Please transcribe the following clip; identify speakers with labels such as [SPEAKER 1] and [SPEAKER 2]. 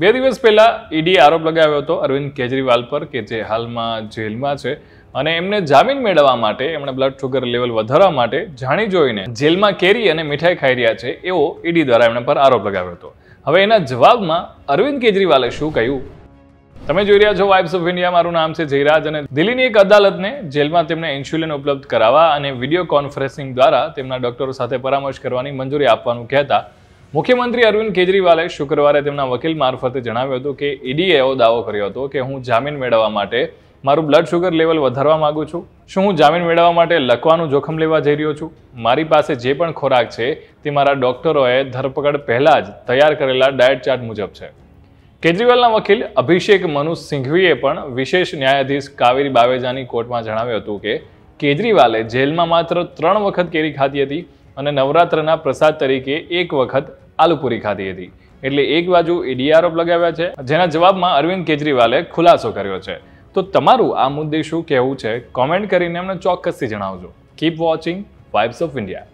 [SPEAKER 1] બે દિવસ પહેલાં ઈડીએ આરોપ લગાવ્યો હતો અરવિંદ કેજરીવાલ પર કે જે હાલમાં જેલમાં છે અને એમને જામીન મેળવવા માટે એમણે બ્લડ શુગર લેવલ વધારવા માટે જાણી જોઈને જેલમાં કેરી અને મીઠાઈ ખાઈ રહ્યા છે એવો ઈડી દ્વારા એમના પર આરોપ લગાવ્યો હતો હવે એના જવાબમાં અરવિંદ કેજરીવાલે શું કહ્યું તમે જોઈ રહ્યા છો વાઇફ્સ ઓફ ઇન્ડિયા મારું નામ છે જયરાજ અને દિલ્હીની એક અદાલતને જેલમાં તેમને ઇન્સ્યુલિન ઉપલબ્ધ કરાવવા અને વિડીયો કોન્ફરન્સિંગ દ્વારા તેમના ડોક્ટરો સાથે પરામર્શ કરવાની મંજૂરી આપવાનું કહેતા મુખ્યમંત્રી અરવિંદ કેજરીવાલે શુક્રવારે તેમના વકીલ મારફતે જણાવ્યું હતું કે ઈડીએ એવો દાવો કર્યો હતો કે હું જામીન મેળવવા માટે મારું બ્લડ શુગર લેવલ વધારવા માગું છું શું હું જામીન મેળવવા માટે લખવાનું જોખમ લેવા જઈ રહ્યો છું મારી પાસે જે પણ ખોરાક છે તે મારા ડોક્ટરોએ ધરપકડ પહેલાં જ તૈયાર કરેલા ડાયટ ચાર્ટ મુજબ છે કેજરીવાલના વકીલ અભિષેક મનુ સિંઘવીએ પણ વિશેષ ન્યાયાધીશ કાવેરી બાવેજાની કોર્ટમાં જણાવ્યું હતું કે કેજરીવાલે જેલમાં માત્ર ત્રણ વખત કેરી ખાધી હતી અને નવરાત્રના પ્રસાદ તરીકે એક વખત આલુપુરી ખાધી હતી એટલે એક બાજુ ઈડી આરોપ લગાવ્યા છે જેના જવાબમાં અરવિંદ કેજરીવાલે ખુલાસો કર્યો છે તો તમારું આ મુદ્દે શું કહેવું છે કોમેન્ટ કરીને અમને ચોક્કસથી જણાવજો keep watching vibes of India